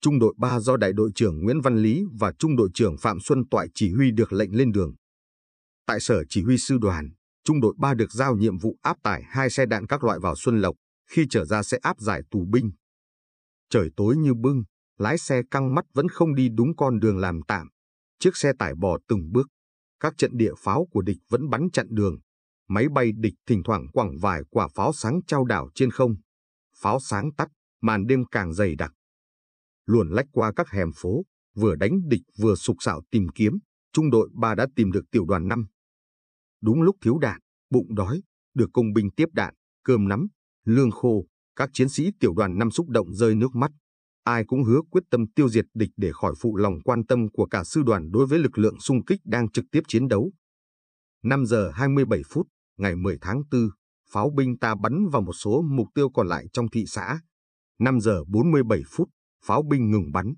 Trung đội 3 do đại đội trưởng Nguyễn Văn Lý và trung đội trưởng Phạm Xuân Toại chỉ huy được lệnh lên đường. Tại sở chỉ huy sư đoàn, trung đội 3 được giao nhiệm vụ áp tải hai xe đạn các loại vào Xuân Lộc, khi trở ra sẽ áp giải tù binh. Trời tối như bưng, lái xe căng mắt vẫn không đi đúng con đường làm tạm. Chiếc xe tải bò từng bước, các trận địa pháo của địch vẫn bắn chặn đường. Máy bay địch thỉnh thoảng quẳng vài quả pháo sáng trao đảo trên không. Pháo sáng tắt, màn đêm càng dày đặc. Luồn lách qua các hẻm phố, vừa đánh địch vừa sục sạo tìm kiếm, trung đội 3 đã tìm được tiểu đoàn 5. Đúng lúc thiếu đạn, bụng đói, được công binh tiếp đạn, cơm nắm, lương khô, các chiến sĩ tiểu đoàn năm xúc động rơi nước mắt. Ai cũng hứa quyết tâm tiêu diệt địch để khỏi phụ lòng quan tâm của cả sư đoàn đối với lực lượng xung kích đang trực tiếp chiến đấu. 5 giờ 27 phút, ngày 10 tháng 4, pháo binh ta bắn vào một số mục tiêu còn lại trong thị xã. 5 giờ 47 phút, pháo binh ngừng bắn.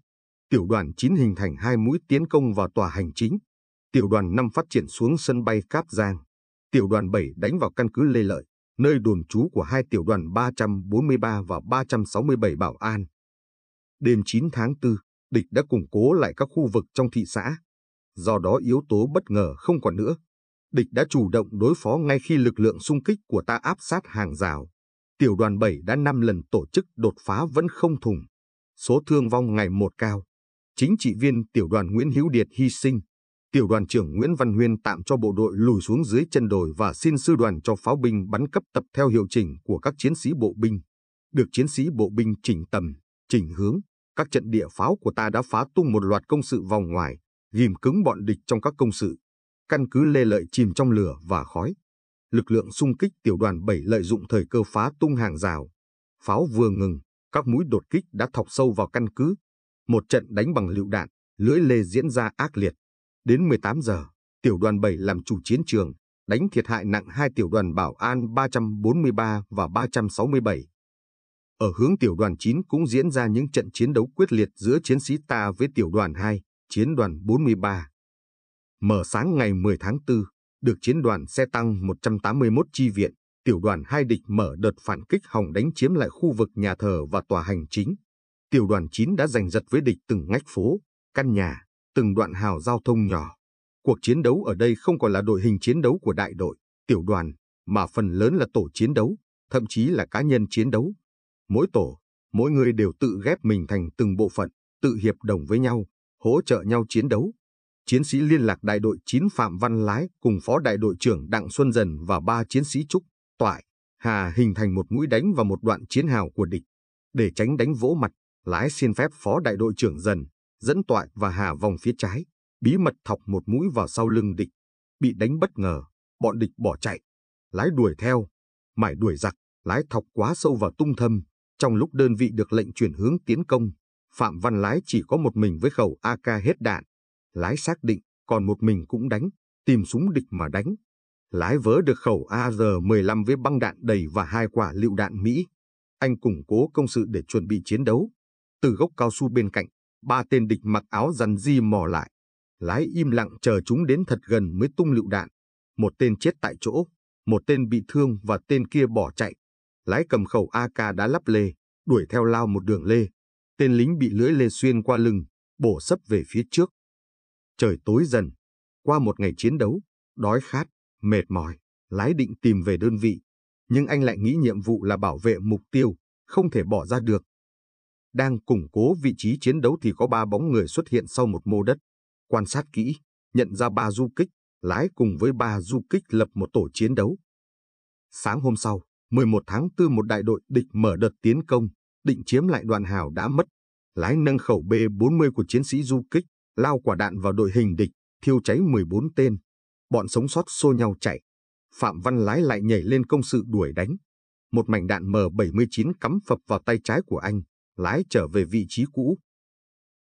Tiểu đoàn 9 hình thành hai mũi tiến công vào tòa hành chính, tiểu đoàn 5 phát triển xuống sân bay Cáp Giang, tiểu đoàn 7 đánh vào căn cứ Lê Lợi, nơi đồn trú của hai tiểu đoàn 343 và 367 Bảo An. Đêm 9 tháng 4, địch đã củng cố lại các khu vực trong thị xã, do đó yếu tố bất ngờ không còn nữa. Địch đã chủ động đối phó ngay khi lực lượng xung kích của ta áp sát hàng rào. Tiểu đoàn 7 đã 5 lần tổ chức đột phá vẫn không thùng. Số thương vong ngày một cao. Chính trị viên tiểu đoàn Nguyễn Hữu Điệt hy sinh, tiểu đoàn trưởng Nguyễn Văn Huyên tạm cho bộ đội lùi xuống dưới chân đồi và xin sư đoàn cho pháo binh bắn cấp tập theo hiệu chỉnh của các chiến sĩ bộ binh. Được chiến sĩ bộ binh chỉnh tầm, chỉnh hướng, các trận địa pháo của ta đã phá tung một loạt công sự vòng ngoài, ghim cứng bọn địch trong các công sự. Căn cứ Lê Lợi chìm trong lửa và khói. Lực lượng xung kích tiểu đoàn 7 lợi dụng thời cơ phá tung hàng rào. Pháo vừa ngừng, các mũi đột kích đã thọc sâu vào căn cứ. Một trận đánh bằng lựu đạn, lưỡi lê diễn ra ác liệt. Đến 18 giờ, tiểu đoàn 7 làm chủ chiến trường, đánh thiệt hại nặng hai tiểu đoàn bảo an 343 và 367. Ở hướng tiểu đoàn 9 cũng diễn ra những trận chiến đấu quyết liệt giữa chiến sĩ ta với tiểu đoàn 2, chiến đoàn 43. Mở sáng ngày 10 tháng 4, được chiến đoàn xe tăng 181 chi viện, tiểu đoàn 2 địch mở đợt phản kích hòng đánh chiếm lại khu vực nhà thờ và tòa hành chính. Tiểu đoàn 9 đã giành giật với địch từng ngách phố, căn nhà, từng đoạn hào giao thông nhỏ. Cuộc chiến đấu ở đây không còn là đội hình chiến đấu của đại đội, tiểu đoàn, mà phần lớn là tổ chiến đấu, thậm chí là cá nhân chiến đấu. Mỗi tổ, mỗi người đều tự ghép mình thành từng bộ phận, tự hiệp đồng với nhau, hỗ trợ nhau chiến đấu. Chiến sĩ liên lạc đại đội 9 Phạm Văn Lái cùng phó đại đội trưởng Đặng Xuân Dần và ba chiến sĩ Trúc, Toại, Hà hình thành một mũi đánh vào một đoạn chiến hào của địch. Để tránh đánh vỗ mặt, Lái xin phép phó đại đội trưởng Dần dẫn toại và hà vòng phía trái, bí mật thọc một mũi vào sau lưng địch. Bị đánh bất ngờ, bọn địch bỏ chạy, lái đuổi theo. Mải đuổi giặc, lái thọc quá sâu vào tung thâm. Trong lúc đơn vị được lệnh chuyển hướng tiến công, Phạm Văn Lái chỉ có một mình với khẩu AK hết đạn. Lái xác định, còn một mình cũng đánh, tìm súng địch mà đánh. Lái vớ được khẩu AR-15 với băng đạn đầy và hai quả lựu đạn Mỹ. Anh củng cố công sự để chuẩn bị chiến đấu. Từ gốc cao su bên cạnh, ba tên địch mặc áo rằn di mò lại. Lái im lặng chờ chúng đến thật gần mới tung lựu đạn. Một tên chết tại chỗ, một tên bị thương và tên kia bỏ chạy. Lái cầm khẩu AK đã lắp lê, đuổi theo lao một đường lê. Tên lính bị lưỡi lê xuyên qua lưng, bổ sấp về phía trước. Trời tối dần, qua một ngày chiến đấu, đói khát, mệt mỏi, lái định tìm về đơn vị. Nhưng anh lại nghĩ nhiệm vụ là bảo vệ mục tiêu, không thể bỏ ra được đang củng cố vị trí chiến đấu thì có ba bóng người xuất hiện sau một mô đất. Quan sát kỹ, nhận ra ba du kích, lái cùng với ba du kích lập một tổ chiến đấu. Sáng hôm sau, 11 tháng 4 một đại đội địch mở đợt tiến công, định chiếm lại đoạn hào đã mất. Lái nâng khẩu B-40 của chiến sĩ du kích, lao quả đạn vào đội hình địch, thiêu cháy 14 tên. Bọn sống sót xô nhau chạy. Phạm Văn Lái lại nhảy lên công sự đuổi đánh. Một mảnh đạn M79 cắm phập vào tay trái của anh, lái trở về vị trí cũ.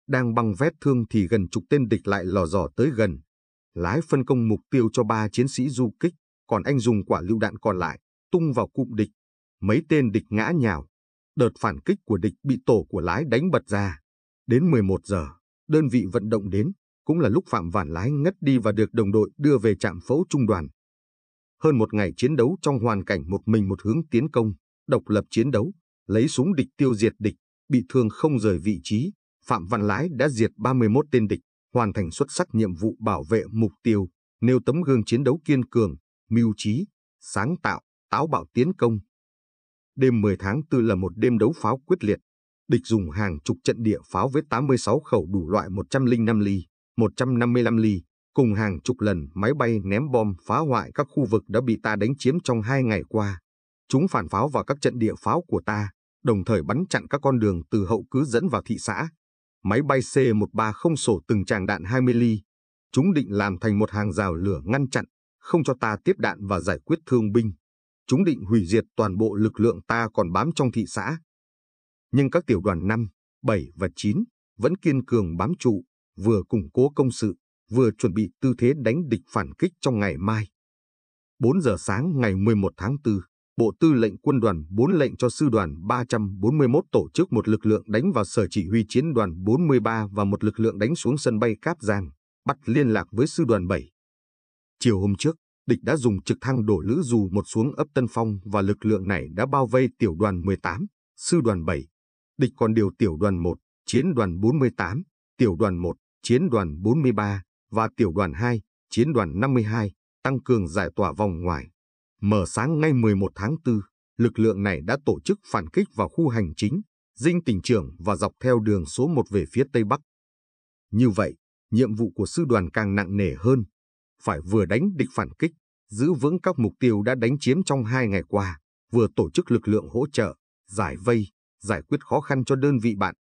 Đang băng vết thương thì gần chục tên địch lại lò dò tới gần. Lái phân công mục tiêu cho ba chiến sĩ du kích, còn anh dùng quả lưu đạn còn lại, tung vào cụm địch. Mấy tên địch ngã nhào. Đợt phản kích của địch bị tổ của lái đánh bật ra. Đến 11 giờ, đơn vị vận động đến, cũng là lúc Phạm Vản Lái ngất đi và được đồng đội đưa về trạm phẫu trung đoàn. Hơn một ngày chiến đấu trong hoàn cảnh một mình một hướng tiến công, độc lập chiến đấu, lấy súng địch tiêu diệt địch, bị thương không rời vị trí, Phạm Văn Lãi đã diệt 31 tên địch, hoàn thành xuất sắc nhiệm vụ bảo vệ mục tiêu, nêu tấm gương chiến đấu kiên cường, mưu trí, sáng tạo, táo bạo tiến công. Đêm 10 tháng 4 là một đêm đấu pháo quyết liệt. Địch dùng hàng chục trận địa pháo với 86 khẩu đủ loại 105 ly, 155 ly, cùng hàng chục lần máy bay ném bom phá hoại các khu vực đã bị ta đánh chiếm trong hai ngày qua. Chúng phản pháo vào các trận địa pháo của ta, đồng thời bắn chặn các con đường từ hậu cứ dẫn vào thị xã. Máy bay C-130 sổ từng tràng đạn 20 ly. Chúng định làm thành một hàng rào lửa ngăn chặn, không cho ta tiếp đạn và giải quyết thương binh. Chúng định hủy diệt toàn bộ lực lượng ta còn bám trong thị xã. Nhưng các tiểu đoàn 5, 7 và 9 vẫn kiên cường bám trụ, vừa củng cố công sự, vừa chuẩn bị tư thế đánh địch phản kích trong ngày mai. 4 giờ sáng ngày 11 tháng 4, Bộ Tư lệnh Quân đoàn 4 lệnh cho Sư đoàn 341 tổ chức một lực lượng đánh vào Sở Chỉ huy Chiến đoàn 43 và một lực lượng đánh xuống sân bay Cáp Giang, bắt liên lạc với Sư đoàn 7. Chiều hôm trước, địch đã dùng trực thăng đổ lữ dù một xuống ấp Tân Phong và lực lượng này đã bao vây tiểu đoàn 18, Sư đoàn 7. Địch còn điều tiểu đoàn 1, Chiến đoàn 48, tiểu đoàn 1, Chiến đoàn 43 và tiểu đoàn 2, Chiến đoàn 52 tăng cường giải tỏa vòng ngoài. Mở sáng ngày 11 tháng 4, lực lượng này đã tổ chức phản kích vào khu hành chính, dinh tỉnh trưởng và dọc theo đường số 1 về phía Tây Bắc. Như vậy, nhiệm vụ của sư đoàn càng nặng nề hơn, phải vừa đánh địch phản kích, giữ vững các mục tiêu đã đánh chiếm trong hai ngày qua, vừa tổ chức lực lượng hỗ trợ, giải vây, giải quyết khó khăn cho đơn vị bạn.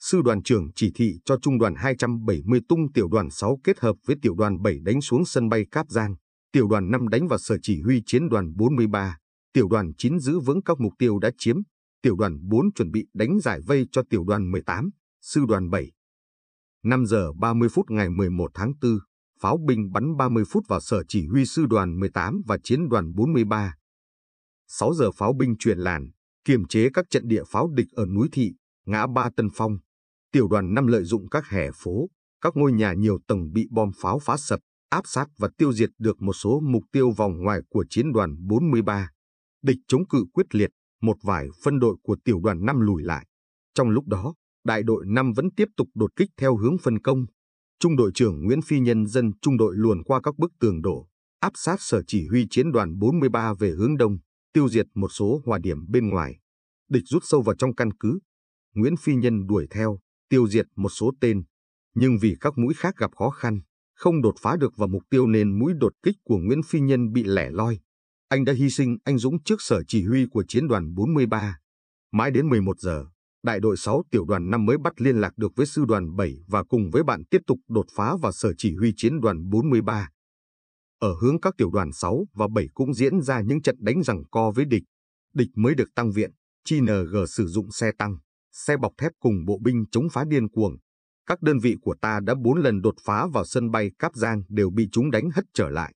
Sư đoàn trưởng chỉ thị cho trung đoàn 270 tung tiểu đoàn 6 kết hợp với tiểu đoàn 7 đánh xuống sân bay Cáp Giang, tiểu đoàn 5 đánh vào sở chỉ huy chiến đoàn 43, tiểu đoàn 9 giữ vững các mục tiêu đã chiếm, tiểu đoàn 4 chuẩn bị đánh giải vây cho tiểu đoàn 18, sư đoàn 7. 5 giờ 30 phút ngày 11 tháng 4, pháo binh bắn 30 phút vào sở chỉ huy sư đoàn 18 và chiến đoàn 43. 6 giờ pháo binh chuyển làn, kiềm chế các trận địa pháo địch ở núi thị, ngã ba Tân Phong. Tiểu đoàn 5 lợi dụng các hẻ phố, các ngôi nhà nhiều tầng bị bom pháo phá sập, áp sát và tiêu diệt được một số mục tiêu vòng ngoài của chiến đoàn 43. Địch chống cự quyết liệt, một vài phân đội của tiểu đoàn 5 lùi lại. Trong lúc đó, đại đội 5 vẫn tiếp tục đột kích theo hướng phân công. Trung đội trưởng Nguyễn Phi Nhân dân trung đội luồn qua các bức tường đổ, áp sát sở chỉ huy chiến đoàn 43 về hướng đông, tiêu diệt một số hòa điểm bên ngoài. Địch rút sâu vào trong căn cứ. Nguyễn Phi Nhân đuổi theo, tiêu diệt một số tên, nhưng vì các mũi khác gặp khó khăn, không đột phá được vào mục tiêu nên mũi đột kích của Nguyễn Phi Nhân bị lẻ loi. Anh đã hy sinh anh dũng trước sở chỉ huy của chiến đoàn 43. Mãi đến 11 giờ, đại đội 6 tiểu đoàn 5 mới bắt liên lạc được với sư đoàn 7 và cùng với bạn tiếp tục đột phá vào sở chỉ huy chiến đoàn 43. Ở hướng các tiểu đoàn 6 và 7 cũng diễn ra những trận đánh rằng co với địch. Địch mới được tăng viện, chi NG sử dụng xe tăng, xe bọc thép cùng bộ binh chống phá điên cuồng, các đơn vị của ta đã bốn lần đột phá vào sân bay Cáp Giang đều bị chúng đánh hất trở lại.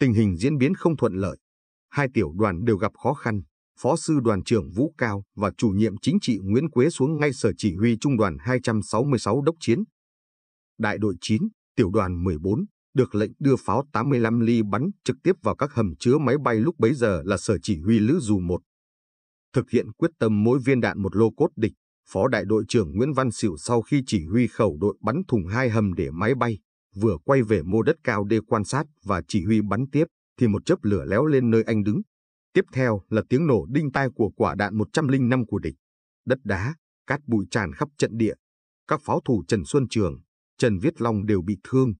Tình hình diễn biến không thuận lợi. Hai tiểu đoàn đều gặp khó khăn. Phó sư đoàn trưởng Vũ Cao và chủ nhiệm chính trị Nguyễn Quế xuống ngay sở chỉ huy trung đoàn 266 đốc chiến. Đại đội 9, tiểu đoàn 14, được lệnh đưa pháo 85 ly bắn trực tiếp vào các hầm chứa máy bay lúc bấy giờ là sở chỉ huy Lữ Dù 1. Thực hiện quyết tâm mỗi viên đạn một lô cốt địch, Phó Đại đội trưởng Nguyễn Văn Sửu sau khi chỉ huy khẩu đội bắn thùng hai hầm để máy bay, vừa quay về mô đất cao để quan sát và chỉ huy bắn tiếp, thì một chớp lửa léo lên nơi anh đứng. Tiếp theo là tiếng nổ đinh tai của quả đạn 105 của địch. Đất đá, cát bụi tràn khắp trận địa. Các pháo thủ Trần Xuân Trường, Trần Viết Long đều bị thương.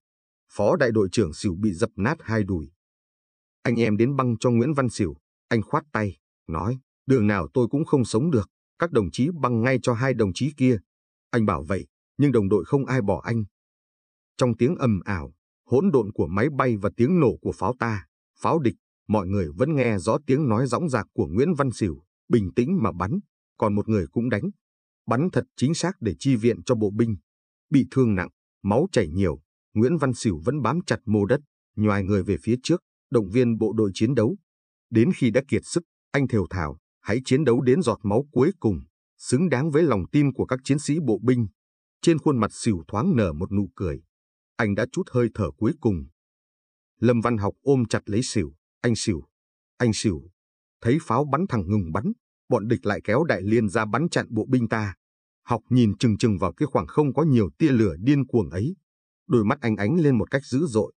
Phó đại đội trưởng Sửu bị dập nát hai đùi. Anh em đến băng cho Nguyễn Văn Sửu, anh khoát tay, nói, đường nào tôi cũng không sống được. Các đồng chí băng ngay cho hai đồng chí kia. Anh bảo vậy, nhưng đồng đội không ai bỏ anh. Trong tiếng ầm ảo, hỗn độn của máy bay và tiếng nổ của pháo ta, pháo địch, mọi người vẫn nghe rõ tiếng nói rõng rạc của Nguyễn Văn Sửu, bình tĩnh mà bắn, còn một người cũng đánh. Bắn thật chính xác để chi viện cho bộ binh. Bị thương nặng, máu chảy nhiều, Nguyễn Văn Sửu vẫn bám chặt mô đất, nhoài người về phía trước, động viên bộ đội chiến đấu. Đến khi đã kiệt sức, anh thều thào, hãy chiến đấu đến giọt máu cuối cùng, xứng đáng với lòng tin của các chiến sĩ bộ binh. Trên khuôn mặt xỉu thoáng nở một nụ cười. Anh đã chút hơi thở cuối cùng. Lâm Văn Học ôm chặt lấy xỉu, anh xỉu, anh xỉu. Thấy pháo bắn thẳng ngừng bắn, bọn địch lại kéo đại liên ra bắn chặn bộ binh ta. Học nhìn chừng chừng vào cái khoảng không có nhiều tia lửa điên cuồng ấy. Đôi mắt anh ánh lên một cách dữ dội.